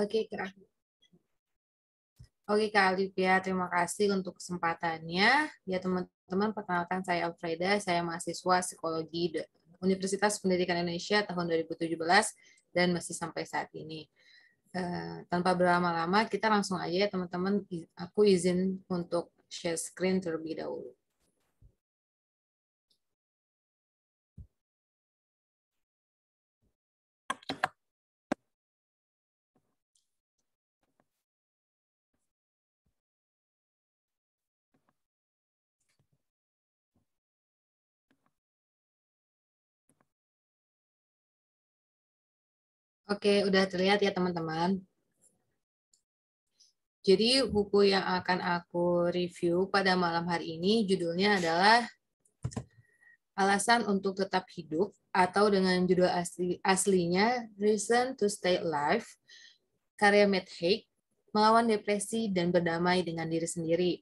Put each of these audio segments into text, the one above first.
Oke, Kak. Oke Kak Alivia, terima kasih untuk kesempatannya. Ya teman-teman, perkenalkan saya Alfreda, saya mahasiswa psikologi Universitas Pendidikan Indonesia tahun 2017 dan masih sampai saat ini. Uh, tanpa berlama-lama, kita langsung aja ya teman-teman, aku izin untuk share screen terlebih dahulu. Oke, udah terlihat ya teman-teman. Jadi buku yang akan aku review pada malam hari ini judulnya adalah Alasan untuk Tetap Hidup atau dengan judul asli, aslinya Reason to Stay Alive, karya Matt Haig, melawan depresi dan berdamai dengan diri sendiri.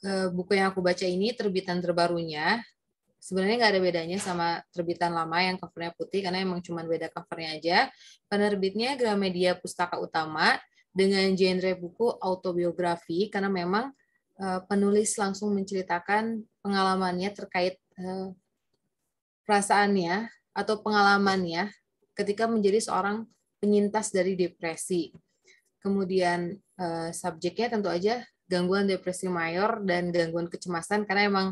Eh, buku yang aku baca ini terbitan terbarunya Sebenarnya nggak ada bedanya sama terbitan lama yang covernya putih karena emang cuma beda covernya aja. Penerbitnya Gramedia Pustaka Utama dengan genre buku autobiografi karena memang eh, penulis langsung menceritakan pengalamannya terkait eh, perasaannya atau pengalamannya ketika menjadi seorang penyintas dari depresi. Kemudian eh, subjeknya tentu aja gangguan depresi mayor dan gangguan kecemasan karena emang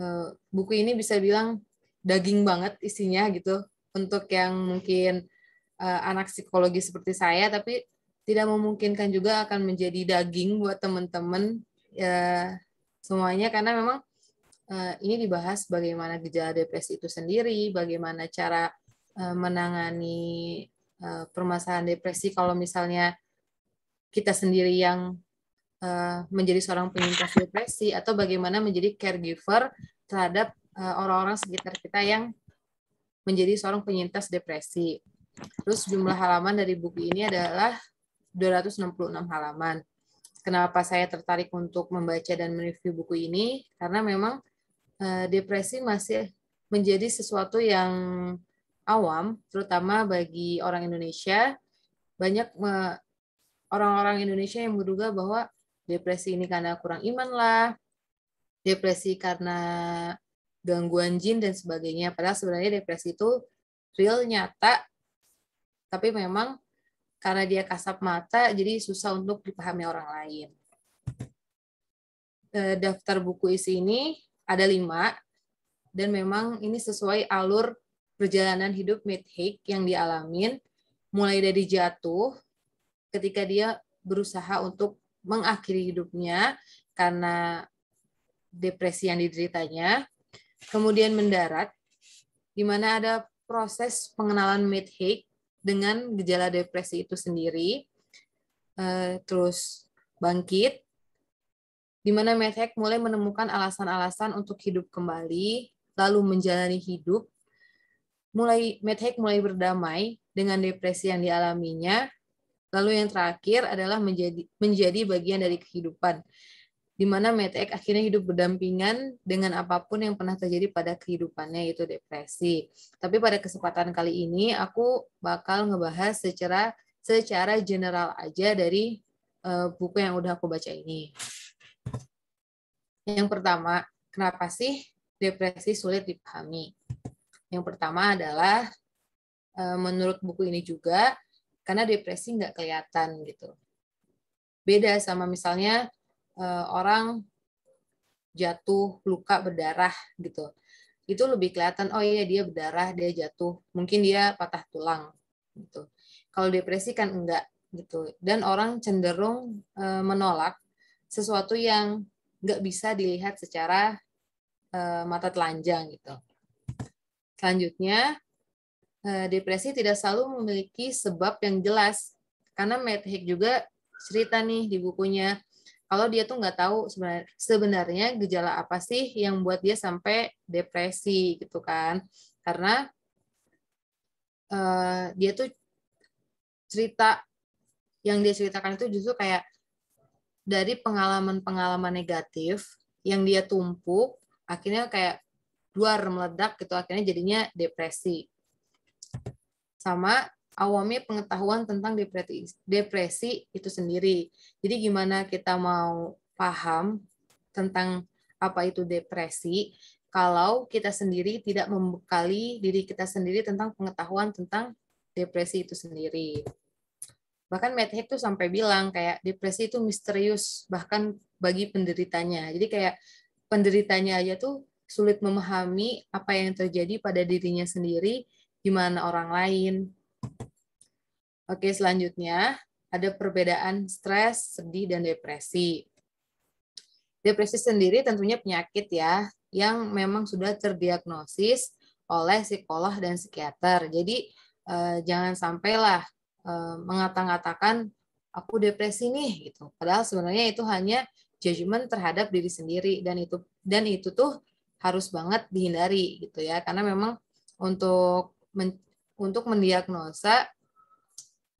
Eh, buku ini bisa bilang daging banget isinya gitu untuk yang mungkin eh, anak psikologi seperti saya tapi tidak memungkinkan juga akan menjadi daging buat teman-teman ya semuanya karena memang eh, ini dibahas bagaimana gejala depresi itu sendiri, bagaimana cara menangani permasalahan depresi kalau misalnya kita sendiri yang Eh, menjadi seorang penyintas depresi atau bagaimana menjadi caregiver terhadap eh, orang-orang sekitar kita yang menjadi seorang penyintas depresi. Terus jumlah halaman dari buku ini adalah 266 halaman. Kenapa saya tertarik untuk membaca dan mereview buku ini? Karena memang eh, depresi masih menjadi sesuatu yang awam, terutama bagi orang Indonesia. Banyak orang-orang Indonesia yang menduga bahwa depresi ini karena kurang iman lah, depresi karena gangguan jin dan sebagainya. Padahal sebenarnya depresi itu real nyata, tapi memang karena dia kasap mata, jadi susah untuk dipahami orang lain. Eh, daftar buku isi ini ada lima, dan memang ini sesuai alur perjalanan hidup Midhik yang dialamin, mulai dari jatuh, ketika dia berusaha untuk mengakhiri hidupnya karena depresi yang dideritanya. Kemudian mendarat, di mana ada proses pengenalan Midhake dengan gejala depresi itu sendiri. Eh, terus bangkit, di mana Medhack mulai menemukan alasan-alasan untuk hidup kembali, lalu menjalani hidup. Mulai Medhack mulai berdamai dengan depresi yang dialaminya Lalu yang terakhir adalah menjadi menjadi bagian dari kehidupan, di mana Metek akhirnya hidup berdampingan dengan apapun yang pernah terjadi pada kehidupannya, yaitu depresi. Tapi pada kesempatan kali ini, aku bakal ngebahas secara secara general aja dari uh, buku yang udah aku baca ini. Yang pertama, kenapa sih depresi sulit dipahami? Yang pertama adalah, eh, menurut buku ini juga, karena depresi nggak kelihatan gitu. Beda sama misalnya eh, orang jatuh luka berdarah gitu. Itu lebih kelihatan oh iya dia berdarah, dia jatuh, mungkin dia patah tulang gitu. Kalau depresi kan enggak gitu. Dan orang cenderung eh, menolak sesuatu yang nggak bisa dilihat secara eh, mata telanjang gitu. Selanjutnya Eh, depresi tidak selalu memiliki sebab yang jelas. Karena Matt Hick juga cerita nih di bukunya, kalau dia tuh nggak tahu sebenarnya, sebenarnya gejala apa sih yang buat dia sampai depresi gitu kan. Karena uh, dia tuh cerita, yang dia ceritakan itu justru kayak dari pengalaman-pengalaman negatif yang dia tumpuk, akhirnya kayak luar meledak gitu, akhirnya jadinya depresi sama awamnya pengetahuan tentang depresi, depresi itu sendiri. Jadi gimana kita mau paham tentang apa itu depresi kalau kita sendiri tidak membekali diri kita sendiri tentang pengetahuan tentang depresi itu sendiri. Bahkan Medhek tuh sampai bilang kayak depresi itu misterius bahkan bagi penderitanya. Jadi kayak penderitanya aja tuh sulit memahami apa yang terjadi pada dirinya sendiri gimana orang lain. Oke, selanjutnya ada perbedaan stres, sedih, dan depresi. Depresi sendiri tentunya penyakit ya, yang memang sudah terdiagnosis oleh psikolog dan psikiater. Jadi eh, jangan sampailah eh, mengata-ngatakan aku depresi nih gitu. Padahal sebenarnya itu hanya judgement terhadap diri sendiri dan itu dan itu tuh harus banget dihindari gitu ya. Karena memang untuk men, untuk mendiagnosa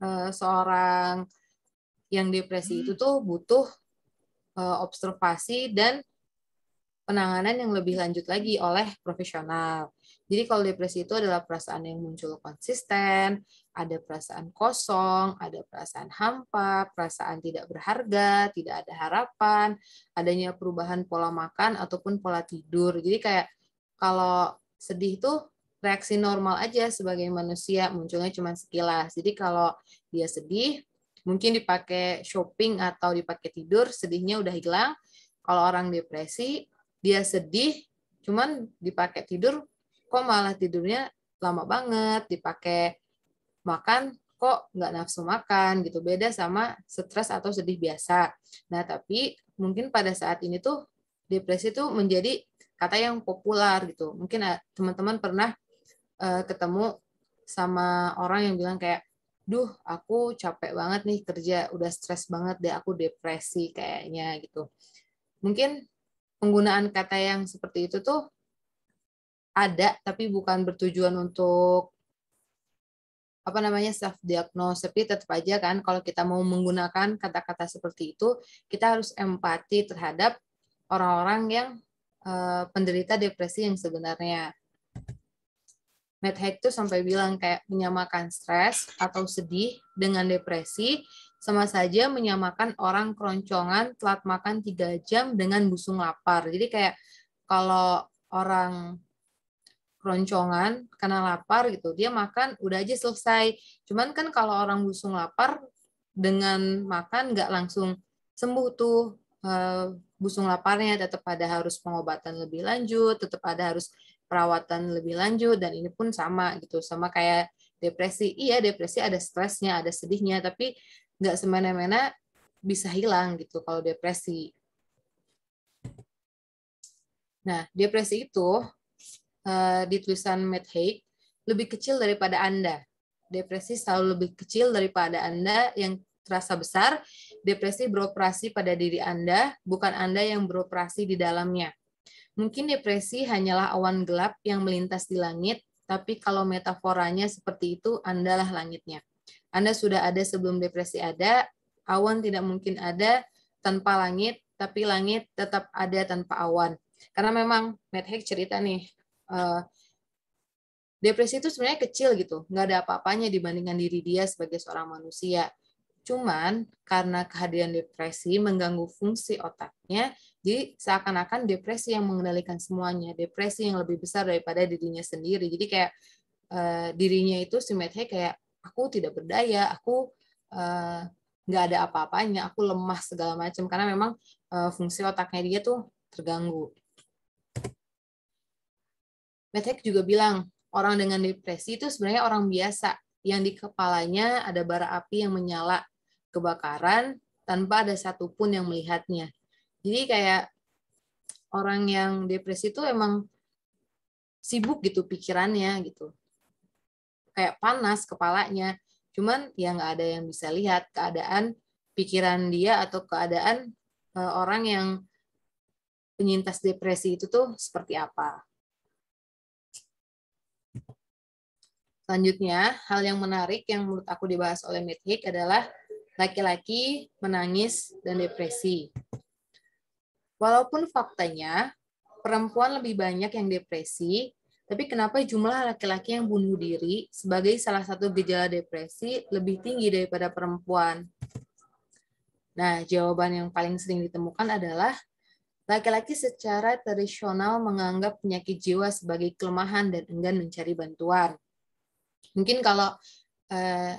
uh, seorang yang depresi itu hmm. tuh butuh uh, observasi dan penanganan yang lebih lanjut lagi oleh profesional. Jadi kalau depresi itu adalah perasaan yang muncul konsisten, ada perasaan kosong, ada perasaan hampa, perasaan tidak berharga, tidak ada harapan, adanya perubahan pola makan ataupun pola tidur. Jadi kayak kalau sedih tuh reaksi normal aja sebagai manusia munculnya cuma sekilas. Jadi kalau dia sedih, mungkin dipakai shopping atau dipakai tidur, sedihnya udah hilang. Kalau orang depresi, dia sedih, cuman dipakai tidur, kok malah tidurnya lama banget, dipakai makan kok nggak nafsu makan gitu beda sama stres atau sedih biasa nah tapi mungkin pada saat ini tuh depresi tuh menjadi kata yang populer gitu mungkin eh, teman-teman pernah uh, ketemu sama orang yang bilang kayak duh aku capek banget nih kerja udah stres banget deh aku depresi kayaknya gitu mungkin penggunaan kata yang seperti itu tuh ada tapi bukan bertujuan untuk apa namanya self diagnose tapi tetap aja kan kalau kita mau menggunakan kata-kata seperti itu kita harus empati terhadap orang-orang yang uh, penderita depresi yang sebenarnya Matt Haig tuh sampai bilang kayak menyamakan stres atau sedih dengan depresi sama saja menyamakan orang keroncongan telat makan tiga jam dengan busung lapar. Jadi kayak kalau orang keroncongan kena lapar gitu, dia makan udah aja selesai. Cuman kan kalau orang busung lapar dengan makan nggak langsung sembuh tuh eh, busung laparnya, tetap ada harus pengobatan lebih lanjut, tetap ada harus perawatan lebih lanjut dan ini pun sama gitu sama kayak depresi iya depresi ada stresnya ada sedihnya tapi nggak semena-mena bisa hilang gitu kalau depresi nah depresi itu eh, di tulisan Matt Haig lebih kecil daripada anda depresi selalu lebih kecil daripada anda yang terasa besar depresi beroperasi pada diri anda bukan anda yang beroperasi di dalamnya Mungkin depresi hanyalah awan gelap yang melintas di langit, tapi kalau metaforanya seperti itu, Andalah langitnya. Anda sudah ada sebelum depresi ada, awan tidak mungkin ada tanpa langit, tapi langit tetap ada tanpa awan. Karena memang Matt Haig cerita nih, uh, depresi itu sebenarnya kecil gitu, nggak ada apa-apanya dibandingkan diri dia sebagai seorang manusia. Cuman karena kehadiran depresi mengganggu fungsi otaknya, jadi seakan-akan depresi yang mengendalikan semuanya, depresi yang lebih besar daripada dirinya sendiri. Jadi kayak uh, dirinya itu si Medhe kayak aku tidak berdaya, aku eh, nggak uh, ada apa-apanya, aku lemah segala macam karena memang uh, fungsi otaknya dia tuh terganggu. Medhek juga bilang, orang dengan depresi itu sebenarnya orang biasa yang di kepalanya ada bara api yang menyala kebakaran tanpa ada satupun yang melihatnya. Jadi kayak orang yang depresi itu emang sibuk gitu pikirannya gitu. Kayak panas kepalanya. Cuman ya nggak ada yang bisa lihat keadaan pikiran dia atau keadaan e, orang yang penyintas depresi itu tuh seperti apa. Selanjutnya, hal yang menarik yang menurut aku dibahas oleh Mitik adalah laki-laki menangis dan depresi. Walaupun faktanya perempuan lebih banyak yang depresi, tapi kenapa jumlah laki-laki yang bunuh diri sebagai salah satu gejala depresi lebih tinggi daripada perempuan? Nah, jawaban yang paling sering ditemukan adalah laki-laki secara tradisional menganggap penyakit jiwa sebagai kelemahan dan enggan mencari bantuan. Mungkin kalau eh,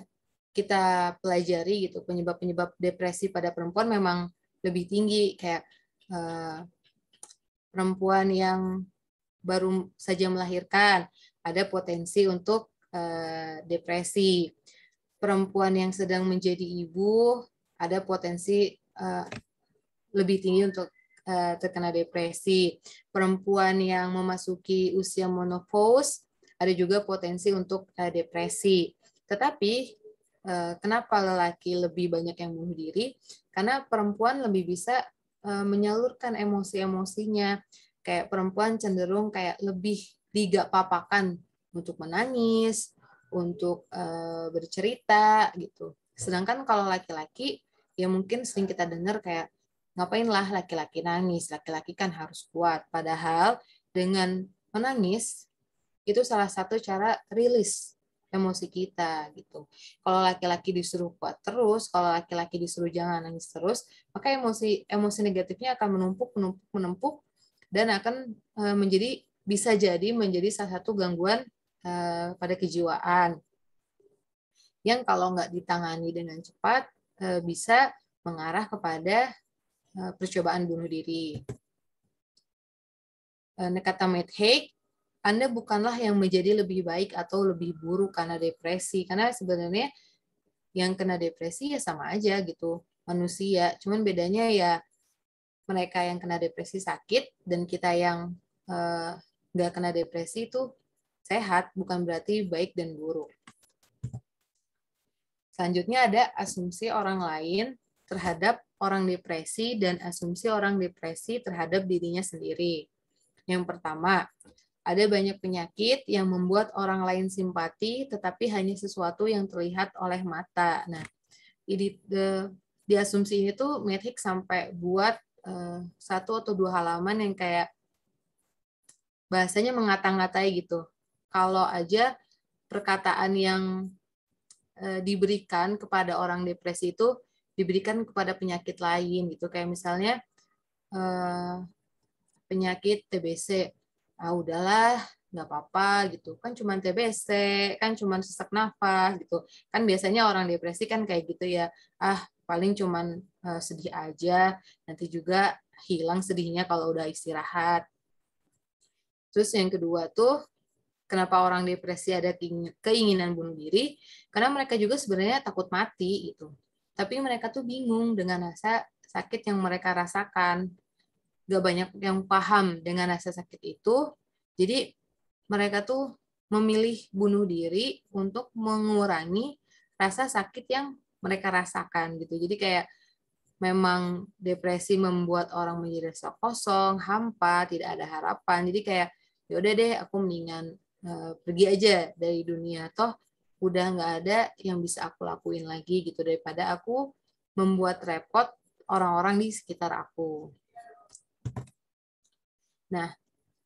kita pelajari gitu penyebab-penyebab depresi pada perempuan memang lebih tinggi kayak uh, perempuan yang baru saja melahirkan ada potensi untuk uh, depresi. Perempuan yang sedang menjadi ibu ada potensi uh, lebih tinggi untuk uh, terkena depresi. Perempuan yang memasuki usia menopause ada juga potensi untuk uh, depresi. Tetapi kenapa lelaki lebih banyak yang bunuh diri? Karena perempuan lebih bisa Eh, menyalurkan emosi-emosinya. Kayak perempuan cenderung kayak lebih tiga papakan untuk menangis, untuk eh, bercerita gitu. Sedangkan kalau laki-laki ya mungkin sering kita dengar kayak ngapain lah laki-laki nangis, laki-laki kan harus kuat. Padahal dengan menangis itu salah satu cara rilis emosi kita gitu. Kalau laki-laki disuruh kuat terus, kalau laki-laki disuruh jangan nangis terus, maka emosi emosi negatifnya akan menumpuk menumpuk menumpuk dan akan eh, menjadi bisa jadi menjadi salah satu gangguan eh, pada kejiwaan yang kalau nggak ditangani dengan cepat eh, bisa mengarah kepada percobaan bunuh diri. Nekata Haig anda bukanlah yang menjadi lebih baik atau lebih buruk karena depresi. Karena sebenarnya yang kena depresi ya sama aja gitu manusia. Cuman bedanya ya mereka yang kena depresi sakit dan kita yang eh, nggak uh, kena depresi itu sehat bukan berarti baik dan buruk. Selanjutnya ada asumsi orang lain terhadap orang depresi dan asumsi orang depresi terhadap dirinya sendiri. Yang pertama, ada banyak penyakit yang membuat orang lain simpati, tetapi hanya sesuatu yang terlihat oleh mata. Nah, di, di, eh, di asumsi ini tuh Medhik sampai buat uh, satu atau dua halaman yang kayak bahasanya mengata-ngatai gitu. Kalau aja perkataan yang uh, diberikan kepada orang depresi itu diberikan kepada penyakit lain gitu, kayak misalnya uh, penyakit TBC ah udahlah nggak apa-apa gitu kan cuman TBC kan cuman sesak nafas gitu kan biasanya orang depresi kan kayak gitu ya ah paling cuman uh, sedih aja nanti juga hilang sedihnya kalau udah istirahat terus yang kedua tuh kenapa orang depresi ada keinginan bunuh diri karena mereka juga sebenarnya takut mati gitu tapi mereka tuh bingung dengan rasa sakit yang mereka rasakan gak banyak yang paham dengan rasa sakit itu. Jadi mereka tuh memilih bunuh diri untuk mengurangi rasa sakit yang mereka rasakan gitu. Jadi kayak memang depresi membuat orang menjadi rasa kosong, hampa, tidak ada harapan. Jadi kayak ya udah deh aku mendingan uh, pergi aja dari dunia toh udah nggak ada yang bisa aku lakuin lagi gitu daripada aku membuat repot orang-orang di sekitar aku. Nah,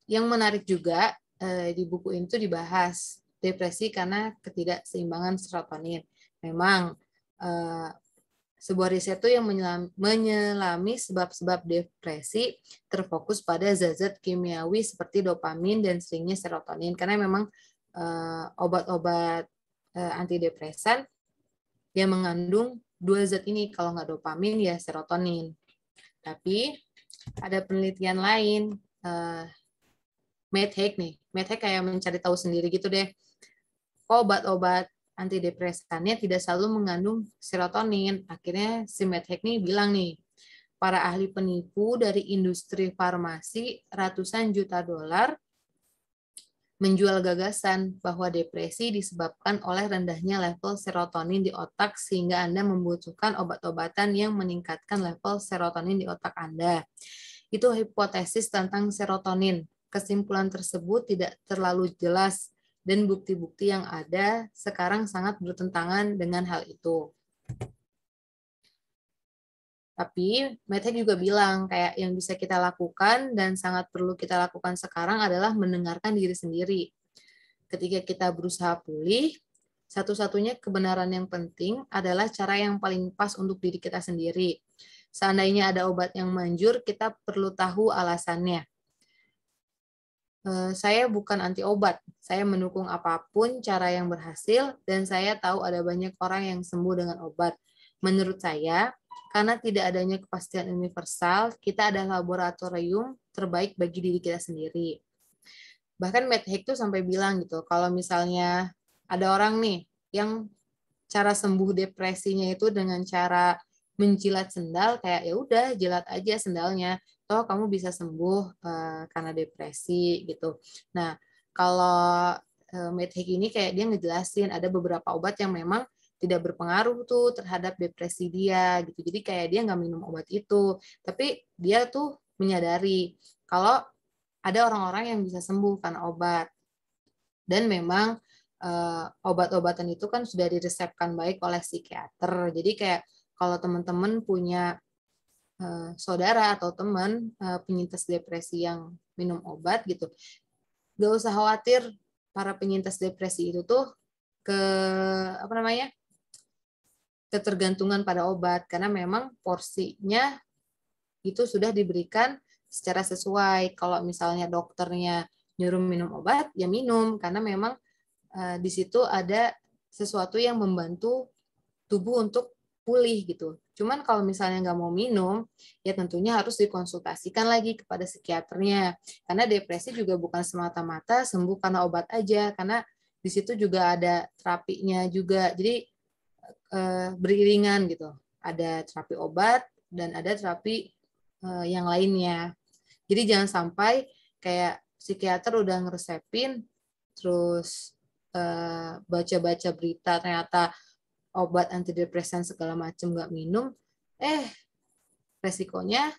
yang menarik juga eh, di buku itu dibahas depresi karena ketidakseimbangan serotonin. Memang eh, sebuah riset itu yang menyelami sebab-sebab depresi terfokus pada zat-zat kimiawi seperti dopamin dan seringnya serotonin karena memang eh, obat-obat antidepresan yang mengandung dua zat ini kalau nggak dopamin ya serotonin. Tapi ada penelitian lain Medhek eh, medhack nih. Medhack kayak mencari tahu sendiri gitu deh. Obat-obat antidepresannya tidak selalu mengandung serotonin. Akhirnya si medhack nih bilang nih, para ahli penipu dari industri farmasi ratusan juta dolar menjual gagasan bahwa depresi disebabkan oleh rendahnya level serotonin di otak sehingga Anda membutuhkan obat-obatan yang meningkatkan level serotonin di otak Anda. Itu hipotesis tentang serotonin. Kesimpulan tersebut tidak terlalu jelas dan bukti-bukti yang ada sekarang sangat bertentangan dengan hal itu. Tapi Mete juga bilang kayak yang bisa kita lakukan dan sangat perlu kita lakukan sekarang adalah mendengarkan diri sendiri. Ketika kita berusaha pulih, satu-satunya kebenaran yang penting adalah cara yang paling pas untuk diri kita sendiri. Seandainya ada obat yang manjur, kita perlu tahu alasannya. Eh, saya bukan anti obat, saya mendukung apapun cara yang berhasil, dan saya tahu ada banyak orang yang sembuh dengan obat. Menurut saya, karena tidak adanya kepastian universal, kita ada laboratorium terbaik bagi diri kita sendiri. Bahkan Matt Haig tuh sampai bilang gitu, kalau misalnya ada orang nih yang cara sembuh depresinya itu dengan cara menjilat sendal kayak ya udah jilat aja sendalnya toh kamu bisa sembuh uh, karena depresi gitu nah kalau uh, eh, Medhik ini kayak dia ngejelasin ada beberapa obat yang memang tidak berpengaruh tuh terhadap depresi dia gitu jadi kayak dia nggak minum obat itu tapi dia tuh menyadari kalau ada orang-orang yang bisa sembuh karena obat dan memang uh, obat-obatan itu kan sudah diresepkan baik oleh psikiater jadi kayak kalau teman-teman punya uh, saudara atau teman uh, penyintas depresi yang minum obat gitu gak usah khawatir para penyintas depresi itu tuh ke apa namanya ketergantungan pada obat karena memang porsinya itu sudah diberikan secara sesuai kalau misalnya dokternya nyuruh minum obat ya minum karena memang uh, di situ ada sesuatu yang membantu tubuh untuk pulih gitu. Cuman kalau misalnya nggak mau minum, ya tentunya harus dikonsultasikan lagi kepada psikiaternya. Karena depresi juga bukan semata-mata sembuh karena obat aja, karena di situ juga ada terapinya juga. Jadi eh, beriringan gitu. Ada terapi obat dan ada terapi eh, yang lainnya. Jadi jangan sampai kayak psikiater udah ngeresepin, terus eh, baca-baca berita ternyata obat antidepresan segala macam nggak minum, eh resikonya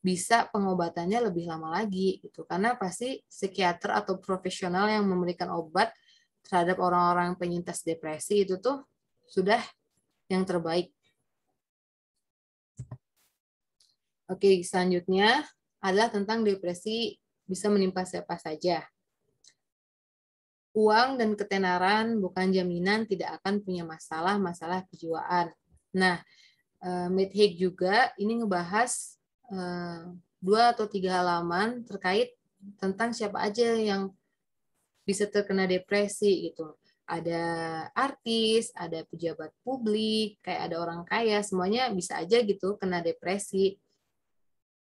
bisa pengobatannya lebih lama lagi gitu karena pasti psikiater atau profesional yang memberikan obat terhadap orang-orang penyintas depresi itu tuh sudah yang terbaik. Oke, selanjutnya adalah tentang depresi bisa menimpa siapa saja uang dan ketenaran bukan jaminan tidak akan punya masalah masalah kejiwaan. Nah, eh, Midhig juga ini ngebahas eh, dua atau tiga halaman terkait tentang siapa aja yang bisa terkena depresi gitu. Ada artis, ada pejabat publik, kayak ada orang kaya, semuanya bisa aja gitu kena depresi.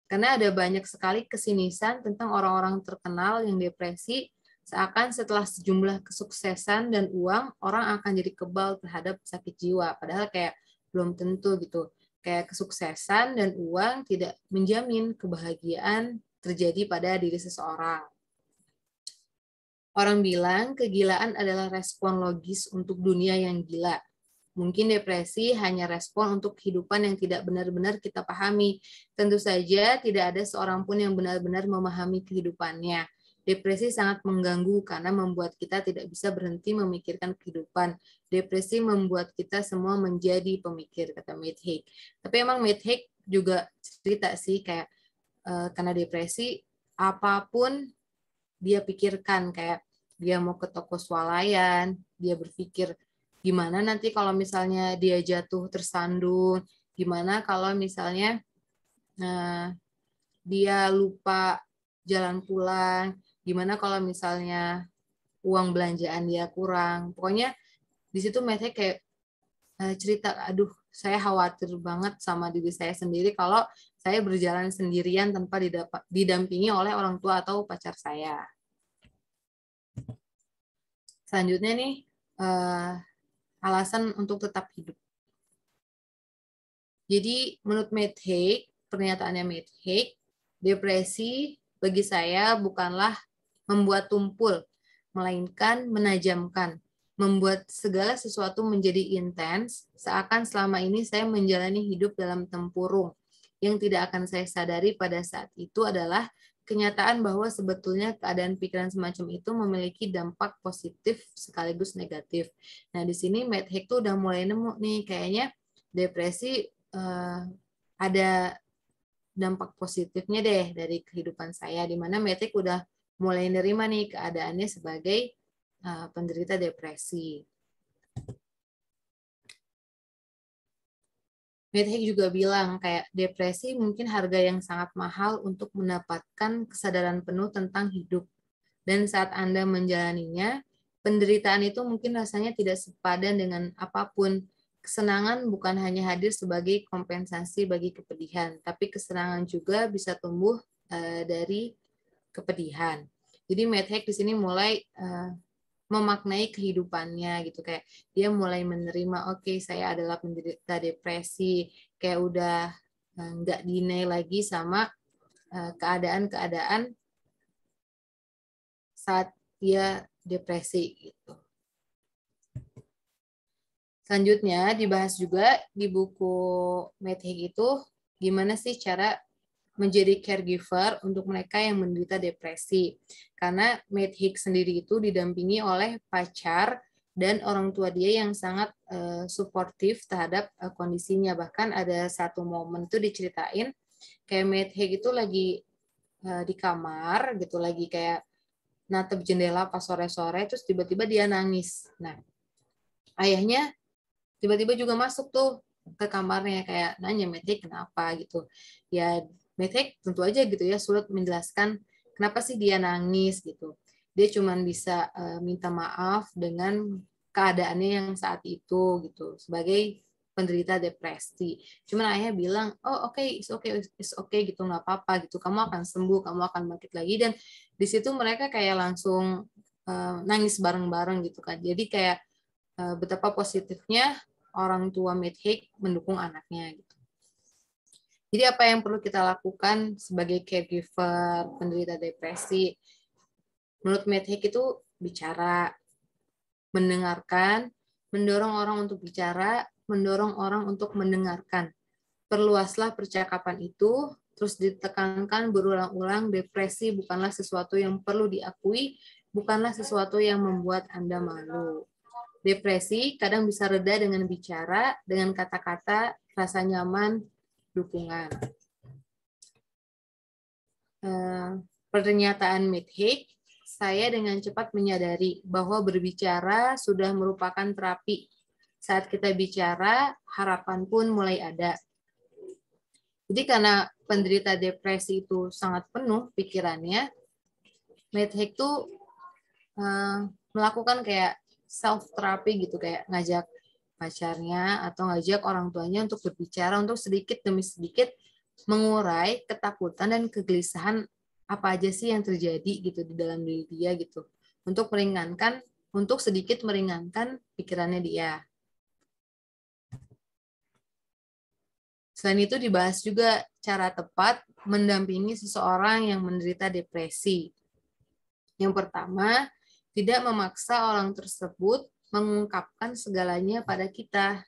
Karena ada banyak sekali kesinisan tentang orang-orang terkenal yang depresi Seakan setelah sejumlah kesuksesan dan uang, orang akan jadi kebal terhadap sakit jiwa. Padahal kayak belum tentu gitu. Kayak kesuksesan dan uang tidak menjamin kebahagiaan terjadi pada diri seseorang. Orang bilang kegilaan adalah respon logis untuk dunia yang gila. Mungkin depresi hanya respon untuk kehidupan yang tidak benar-benar kita pahami. Tentu saja tidak ada seorang pun yang benar-benar memahami kehidupannya. Depresi sangat mengganggu karena membuat kita tidak bisa berhenti memikirkan kehidupan. Depresi membuat kita semua menjadi pemikir, kata Midhake. Tapi emang Midhake juga cerita sih kayak uh, karena depresi apapun dia pikirkan kayak dia mau ke toko swalayan, dia berpikir gimana nanti kalau misalnya dia jatuh tersandung, gimana kalau misalnya uh, dia lupa jalan pulang, gimana kalau misalnya uang belanjaan dia kurang. Pokoknya di situ Matthew kayak eh, cerita, aduh saya khawatir banget sama diri saya sendiri kalau saya berjalan sendirian tanpa didampingi oleh orang tua atau pacar saya. Selanjutnya nih, eh, alasan untuk tetap hidup. Jadi menurut Matt Haig, pernyataannya Matt Haig, depresi bagi saya bukanlah membuat tumpul, melainkan menajamkan, membuat segala sesuatu menjadi intens, seakan selama ini saya menjalani hidup dalam tempurung. Yang tidak akan saya sadari pada saat itu adalah kenyataan bahwa sebetulnya keadaan pikiran semacam itu memiliki dampak positif sekaligus negatif. Nah, di sini Matt Hick tuh udah mulai nemu nih kayaknya depresi uh, ada dampak positifnya deh dari kehidupan saya di mana Metik udah mulai nerima nih keadaannya sebagai eh, penderita depresi. Metik juga bilang kayak depresi mungkin harga yang sangat mahal untuk mendapatkan kesadaran penuh tentang hidup. Dan saat Anda menjalaninya, penderitaan itu mungkin rasanya tidak sepadan dengan apapun Kesenangan bukan hanya hadir sebagai kompensasi bagi kepedihan, tapi kesenangan juga bisa tumbuh uh, dari kepedihan. Jadi Medhack di sini mulai uh, memaknai kehidupannya gitu kayak dia mulai menerima oke okay, saya adalah penderita depresi kayak udah eh, nggak uh, dinai lagi sama keadaan-keadaan uh, saat dia depresi gitu. Selanjutnya dibahas juga di buku Methig itu gimana sih cara menjadi caregiver untuk mereka yang menderita depresi. Karena Methig sendiri itu didampingi oleh pacar dan orang tua dia yang sangat uh, suportif terhadap uh, kondisinya. Bahkan ada satu momen tuh diceritain kayak Methig itu lagi uh, di kamar gitu lagi kayak natep jendela pas sore-sore terus tiba-tiba dia nangis. Nah, ayahnya tiba-tiba juga masuk tuh ke kamarnya ya, kayak nanya Metik kenapa gitu ya Metik tentu aja gitu ya sulit menjelaskan kenapa sih dia nangis gitu dia cuma bisa uh, minta maaf dengan keadaannya yang saat itu gitu sebagai penderita depresi cuman ayah bilang oh oke okay, oke okay it's okay gitu nggak apa-apa gitu kamu akan sembuh kamu akan bangkit lagi dan di situ mereka kayak langsung uh, nangis bareng-bareng gitu kan jadi kayak Eh, betapa positifnya orang tua midhik mendukung anaknya gitu. Jadi apa yang perlu kita lakukan sebagai caregiver penderita depresi? Menurut midhik itu bicara, mendengarkan, mendorong orang untuk bicara, mendorong orang untuk mendengarkan. Perluaslah percakapan itu, terus ditekankan berulang-ulang depresi bukanlah sesuatu yang perlu diakui, bukanlah sesuatu yang membuat Anda malu Depresi kadang bisa reda dengan bicara, dengan kata-kata, rasa nyaman, dukungan. Eh, pernyataan Midhake, saya dengan cepat menyadari bahwa berbicara sudah merupakan terapi. Saat kita bicara, harapan pun mulai ada. Jadi karena penderita depresi itu sangat penuh pikirannya, Medhek tuh uh, melakukan kayak self therapy gitu kayak ngajak pacarnya atau ngajak orang tuanya untuk berbicara untuk sedikit demi sedikit mengurai ketakutan dan kegelisahan apa aja sih yang terjadi gitu di dalam diri dia gitu untuk meringankan untuk sedikit meringankan pikirannya dia. Selain itu dibahas juga cara tepat mendampingi seseorang yang menderita depresi. Yang pertama, tidak memaksa orang tersebut mengungkapkan segalanya pada kita.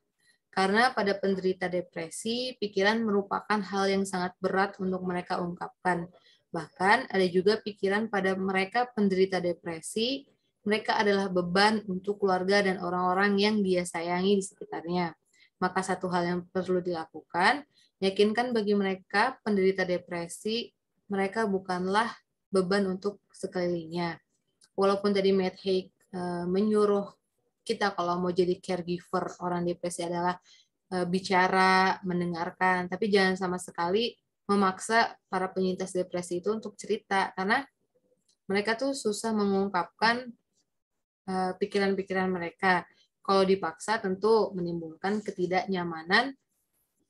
Karena pada penderita depresi, pikiran merupakan hal yang sangat berat untuk mereka ungkapkan. Bahkan ada juga pikiran pada mereka penderita depresi, mereka adalah beban untuk keluarga dan orang-orang yang dia sayangi di sekitarnya. Maka satu hal yang perlu dilakukan, yakinkan bagi mereka penderita depresi, mereka bukanlah beban untuk sekelilingnya walaupun tadi Matt Haig uh, menyuruh kita kalau mau jadi caregiver orang depresi adalah uh, bicara, mendengarkan, tapi jangan sama sekali memaksa para penyintas depresi itu untuk cerita karena mereka tuh susah mengungkapkan eh, pikiran-pikiran mereka. Kalau dipaksa tentu menimbulkan ketidaknyamanan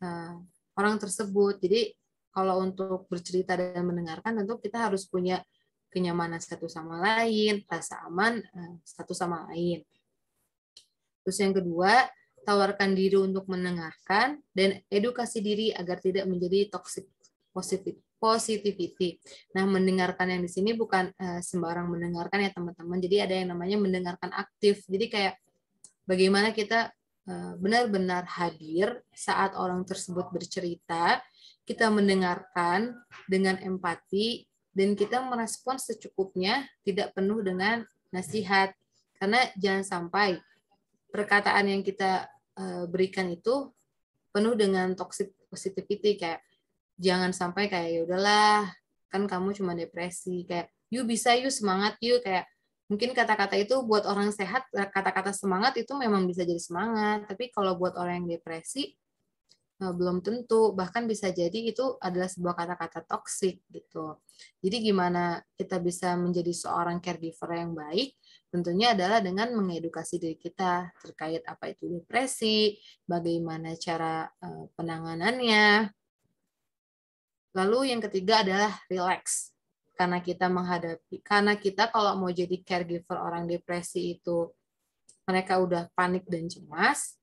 uh, orang tersebut. Jadi kalau untuk bercerita dan mendengarkan tentu kita harus punya kenyamanan satu sama lain, rasa aman eh, satu sama lain. Terus yang kedua, tawarkan diri untuk mendengarkan dan edukasi diri agar tidak menjadi toxic positivity. Nah, mendengarkan yang di sini bukan eh, sembarang mendengarkan ya teman-teman. Jadi ada yang namanya mendengarkan aktif. Jadi kayak bagaimana kita eh, benar-benar hadir saat orang tersebut bercerita, kita mendengarkan dengan empati dan kita merespon secukupnya, tidak penuh dengan nasihat. Karena jangan sampai perkataan yang kita eh, berikan itu penuh dengan toxic positivity kayak jangan sampai kayak ya udahlah kan kamu cuma depresi kayak you bisa you semangat you kayak mungkin kata-kata itu buat orang sehat kata-kata semangat itu memang bisa jadi semangat tapi kalau buat orang yang depresi Eh, belum tentu bahkan bisa jadi itu adalah sebuah kata-kata toksik gitu. Jadi gimana kita bisa menjadi seorang caregiver yang baik? Tentunya adalah dengan mengedukasi diri kita terkait apa itu depresi, bagaimana cara eh, penanganannya. Lalu yang ketiga adalah relax. Karena kita menghadapi karena kita kalau mau jadi caregiver orang depresi itu mereka udah panik dan cemas,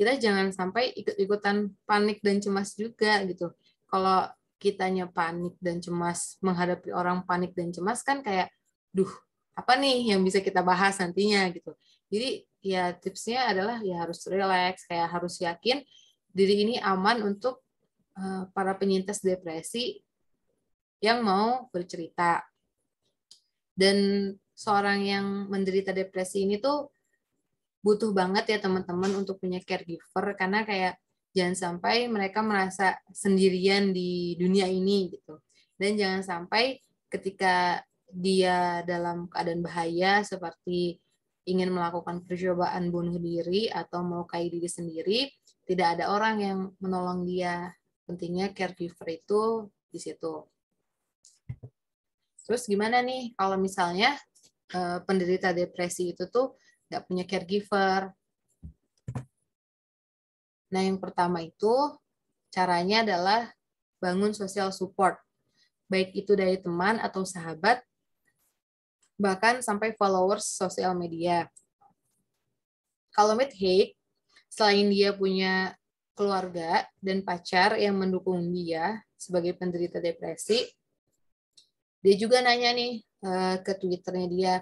kita jangan sampai ikut-ikutan panik dan cemas juga gitu. Kalau kitanya panik dan cemas menghadapi orang panik dan cemas kan kayak duh, apa nih yang bisa kita bahas nantinya gitu. Jadi ya tipsnya adalah ya harus relax, kayak harus yakin diri ini aman untuk eh, para penyintas depresi yang mau bercerita. Dan seorang yang menderita depresi ini tuh butuh banget ya teman-teman untuk punya caregiver karena kayak jangan sampai mereka merasa sendirian di dunia ini gitu dan jangan sampai ketika dia dalam keadaan bahaya seperti ingin melakukan percobaan bunuh diri atau mau melukai diri sendiri tidak ada orang yang menolong dia pentingnya caregiver itu di situ terus gimana nih kalau misalnya eh, penderita depresi itu tuh nggak punya caregiver. Nah, yang pertama itu caranya adalah bangun sosial support, baik itu dari teman atau sahabat, bahkan sampai followers sosial media. Kalau Matt Haig, selain dia punya keluarga dan pacar yang mendukung dia sebagai penderita depresi, dia juga nanya nih eh, ke Twitternya dia,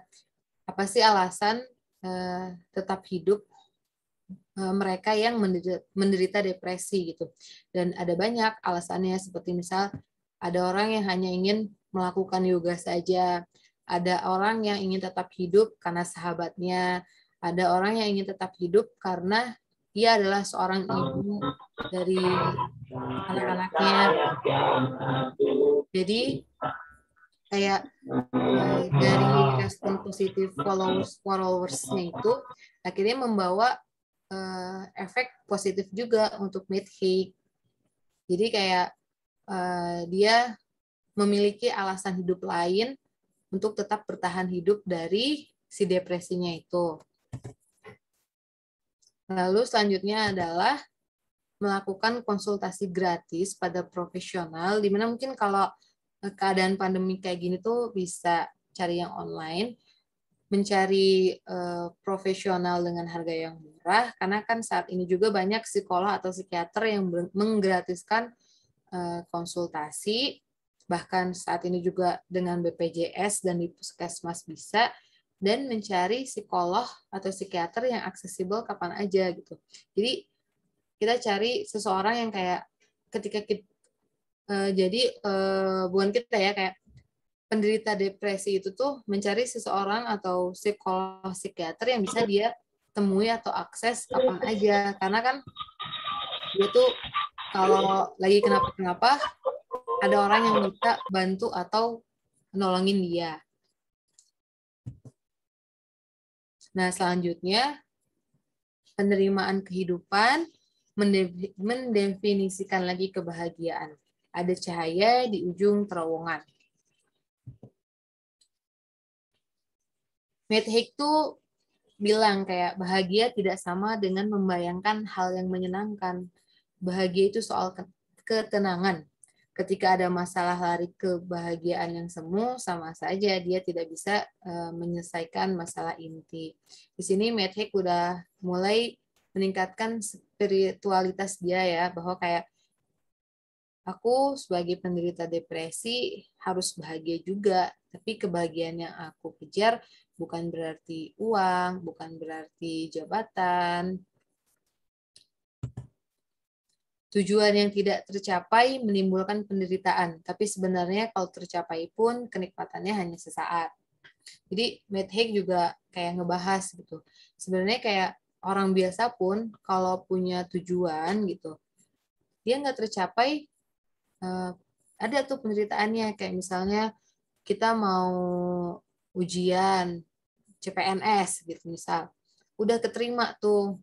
apa sih alasan Eh, tetap hidup eh, mereka yang menderita depresi gitu. Dan ada banyak alasannya seperti misal ada orang yang hanya ingin melakukan yoga saja, ada orang yang ingin tetap hidup karena sahabatnya, ada orang yang ingin tetap hidup karena ia adalah seorang ibu dari anak-anaknya. Jadi kayak eh, dari respon positif followers followersnya itu akhirnya membawa uh, efek positif juga untuk mid hike Jadi kayak uh, dia memiliki alasan hidup lain untuk tetap bertahan hidup dari si depresinya itu. Lalu selanjutnya adalah melakukan konsultasi gratis pada profesional, dimana mungkin kalau Nah, keadaan pandemi kayak gini tuh bisa cari yang online, mencari uh, profesional dengan harga yang murah, karena kan saat ini juga banyak psikolog atau psikiater yang menggratiskan uh, konsultasi, bahkan saat ini juga dengan BPJS dan di puskesmas bisa, dan mencari psikolog atau psikiater yang aksesibel kapan aja gitu. Jadi kita cari seseorang yang kayak ketika kita Uh, jadi uh, bukan kita ya kayak penderita depresi itu tuh mencari seseorang atau psikolog psikiater yang bisa dia temui atau akses kapan aja karena kan dia tuh kalau lagi kenapa-kenapa ada orang yang bisa bantu atau nolongin dia. Nah, selanjutnya penerimaan kehidupan mendefinisikan lagi kebahagiaan ada cahaya di ujung terowongan. Medhik tuh bilang kayak bahagia tidak sama dengan membayangkan hal yang menyenangkan. Bahagia itu soal ketenangan. Ketika ada masalah lari kebahagiaan yang semu, sama saja dia tidak bisa uh, menyelesaikan masalah inti. Di sini Medhik udah mulai meningkatkan spiritualitas dia ya, bahwa kayak aku sebagai penderita depresi harus bahagia juga. Tapi kebahagiaan yang aku kejar bukan berarti uang, bukan berarti jabatan. Tujuan yang tidak tercapai menimbulkan penderitaan, tapi sebenarnya kalau tercapai pun kenikmatannya hanya sesaat. Jadi Matt Haig juga kayak ngebahas gitu. Sebenarnya kayak orang biasa pun kalau punya tujuan gitu, dia nggak tercapai uh, ada tuh penderitaannya kayak misalnya kita mau ujian CPNS gitu misal udah keterima tuh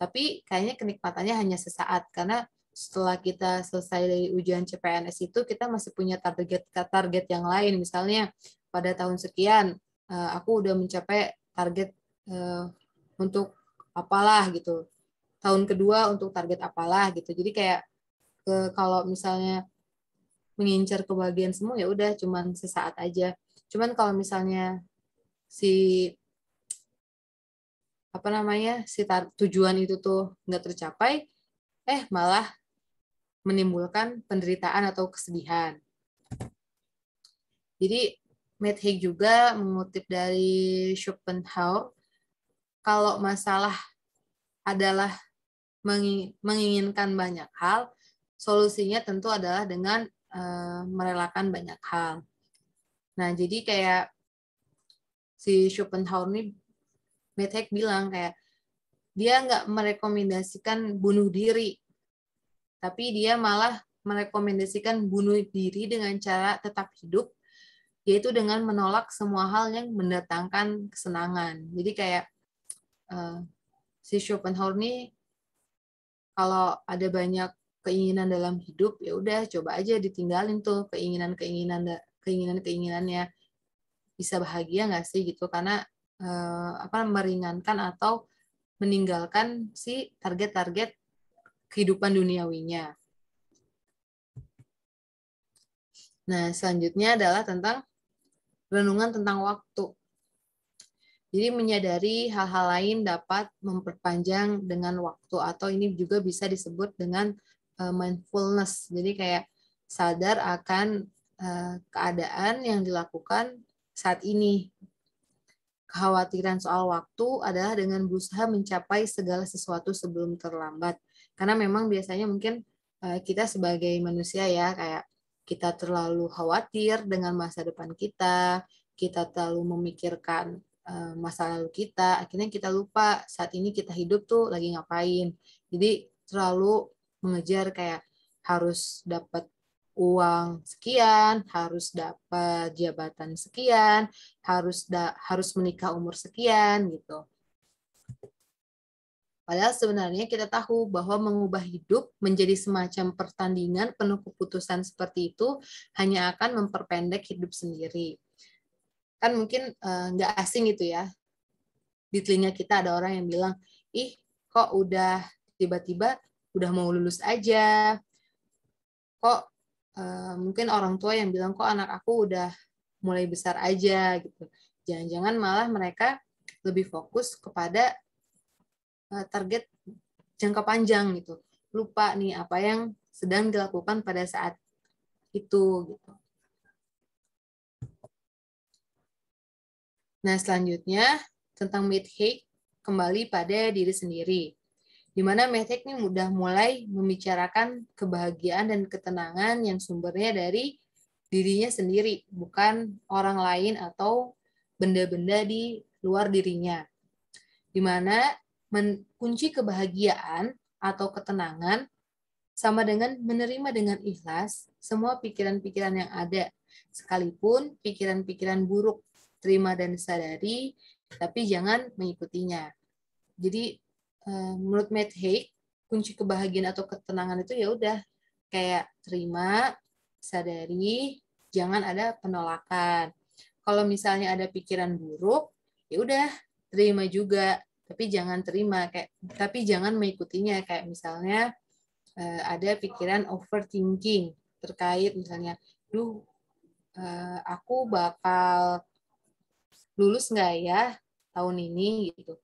tapi kayaknya kenikmatannya hanya sesaat karena setelah kita selesai dari ujian CPNS itu kita masih punya target target yang lain misalnya pada tahun sekian eh, aku udah mencapai target eh, untuk apalah gitu tahun kedua untuk target apalah gitu jadi kayak ke kalau misalnya mengincar kebahagiaan semua ya udah cuman sesaat aja cuman kalau misalnya si apa namanya si tar, tujuan itu tuh nggak tercapai eh malah menimbulkan penderitaan atau kesedihan jadi Matt Haig juga mengutip dari Schopenhauer kalau masalah adalah menginginkan banyak hal Solusinya tentu adalah dengan uh, merelakan banyak hal. Nah, jadi kayak si Schopenhauer ini, Metek bilang kayak dia nggak merekomendasikan bunuh diri, tapi dia malah merekomendasikan bunuh diri dengan cara tetap hidup, yaitu dengan menolak semua hal yang mendatangkan kesenangan. Jadi kayak uh, si Schopenhauer ini kalau ada banyak keinginan dalam hidup ya udah coba aja ditinggalin tuh keinginan keinginan keinginan keinginannya bisa bahagia nggak sih gitu karena eh, apa meringankan atau meninggalkan si target-target kehidupan duniawinya. Nah, selanjutnya adalah tentang renungan tentang waktu. Jadi menyadari hal-hal lain dapat memperpanjang dengan waktu atau ini juga bisa disebut dengan Eh, mindfulness. Jadi kayak sadar akan eh, keadaan yang dilakukan saat ini. Kekhawatiran soal waktu adalah dengan berusaha mencapai segala sesuatu sebelum terlambat. Karena memang biasanya mungkin eh, kita sebagai manusia ya kayak kita terlalu khawatir dengan masa depan kita, kita terlalu memikirkan masa lalu kita, akhirnya kita lupa saat ini kita hidup tuh lagi ngapain. Jadi terlalu mengejar kayak harus dapat uang sekian, harus dapat jabatan sekian, harus da harus menikah umur sekian gitu. Padahal sebenarnya kita tahu bahwa mengubah hidup menjadi semacam pertandingan penuh keputusan seperti itu hanya akan memperpendek hidup sendiri. Kan mungkin eh, nggak uh, asing itu ya. Di telinga kita ada orang yang bilang, ih kok udah tiba-tiba udah mau lulus aja kok uh, mungkin orang tua yang bilang kok anak aku udah mulai besar aja gitu jangan-jangan malah mereka lebih fokus kepada uh, target jangka panjang gitu lupa nih apa yang sedang dilakukan pada saat itu gitu nah selanjutnya tentang mid hate kembali pada diri sendiri di mana Metek ini mudah mulai membicarakan kebahagiaan dan ketenangan yang sumbernya dari dirinya sendiri, bukan orang lain atau benda-benda di luar dirinya. Di mana kunci kebahagiaan atau ketenangan sama dengan menerima dengan ikhlas semua pikiran-pikiran yang ada, sekalipun pikiran-pikiran buruk, terima dan sadari, tapi jangan mengikutinya. Jadi Eh, menurut Matt Haig kunci kebahagiaan atau ketenangan itu ya udah kayak terima sadari jangan ada penolakan kalau misalnya ada pikiran buruk ya udah terima juga tapi jangan terima kayak tapi jangan mengikutinya kayak misalnya eh, ada pikiran overthinking terkait misalnya duh eh, aku bakal lulus nggak ya tahun ini gitu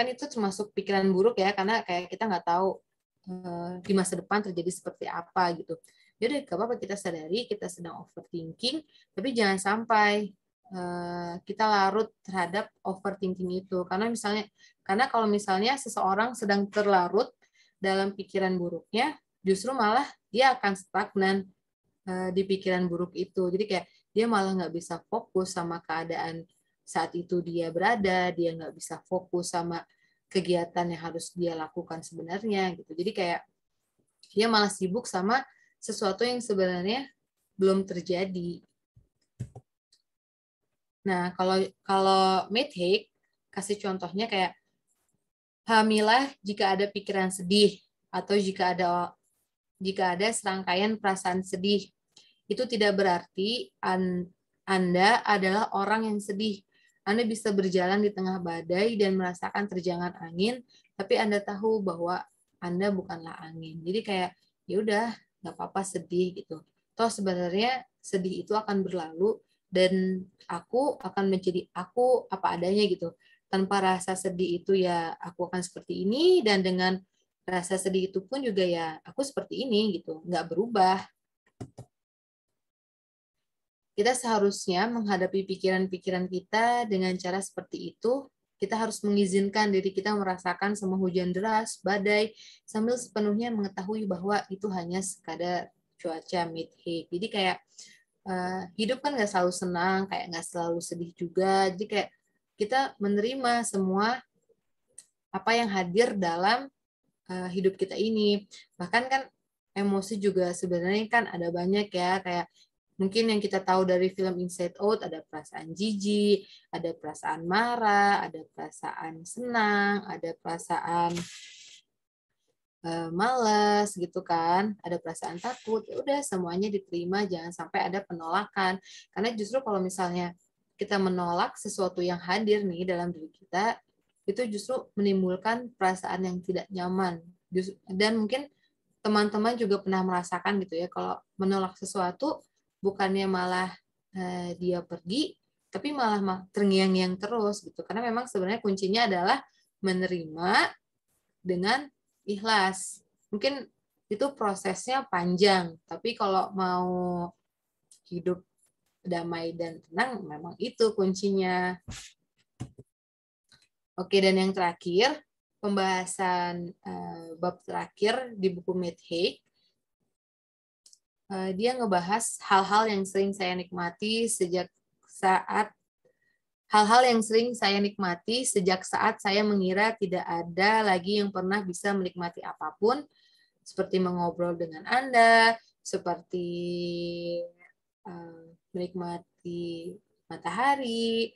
kan itu termasuk pikiran buruk ya karena kayak kita nggak tahu eh, di masa depan terjadi seperti apa gitu jadi ya gak apa-apa kita sadari kita sedang overthinking tapi jangan sampai eh, kita larut terhadap overthinking itu karena misalnya karena kalau misalnya seseorang sedang terlarut dalam pikiran buruknya justru malah dia akan stagnan uh, di pikiran buruk itu jadi kayak dia malah nggak bisa fokus sama keadaan saat itu dia berada, dia nggak bisa fokus sama kegiatan yang harus dia lakukan sebenarnya gitu. Jadi kayak dia malah sibuk sama sesuatu yang sebenarnya belum terjadi. Nah, kalau kalau Medhik kasih contohnya kayak hamilah jika ada pikiran sedih atau jika ada jika ada serangkaian perasaan sedih. Itu tidak berarti an, Anda adalah orang yang sedih anda bisa berjalan di tengah badai dan merasakan terjangan angin, tapi Anda tahu bahwa Anda bukanlah angin. Jadi kayak ya udah nggak apa-apa sedih gitu. Toh sebenarnya sedih itu akan berlalu dan aku akan menjadi aku apa adanya gitu. Tanpa rasa sedih itu ya aku akan seperti ini dan dengan rasa sedih itu pun juga ya aku seperti ini gitu, nggak berubah. Kita seharusnya menghadapi pikiran-pikiran kita dengan cara seperti itu. Kita harus mengizinkan diri kita merasakan semua hujan deras, badai, sambil sepenuhnya mengetahui bahwa itu hanya sekadar cuaca mid -hate. Jadi kayak uh, hidup kan nggak selalu senang, kayak nggak selalu sedih juga. Jadi kayak kita menerima semua apa yang hadir dalam uh, hidup kita ini. Bahkan kan emosi juga sebenarnya kan ada banyak ya kayak Mungkin yang kita tahu dari film Inside Out ada perasaan jijik, ada perasaan marah, ada perasaan senang, ada perasaan eh, malas gitu kan, ada perasaan takut, ya udah semuanya diterima, jangan sampai ada penolakan. Karena justru kalau misalnya kita menolak sesuatu yang hadir nih dalam diri kita, itu justru menimbulkan perasaan yang tidak nyaman. Dan mungkin teman-teman juga pernah merasakan gitu ya, kalau menolak sesuatu bukannya malah uh, dia pergi tapi malah terngiang yang terus gitu karena memang sebenarnya kuncinya adalah menerima dengan ikhlas mungkin itu prosesnya panjang tapi kalau mau hidup damai dan tenang memang itu kuncinya oke dan yang terakhir pembahasan uh, bab terakhir di buku Midhake Eh, dia ngebahas hal-hal yang sering saya nikmati sejak saat hal-hal yang sering saya nikmati sejak saat saya mengira tidak ada lagi yang pernah bisa menikmati apapun seperti mengobrol dengan Anda, seperti eh, menikmati matahari,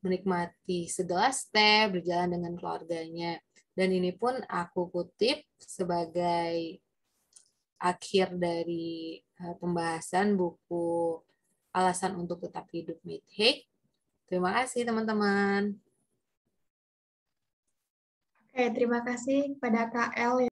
menikmati segelas teh, berjalan dengan keluarganya. Dan ini pun aku kutip sebagai akhir dari eh, pembahasan buku Alasan untuk Tetap Hidup mitik. Terima kasih teman-teman. Oke, terima kasih kepada KL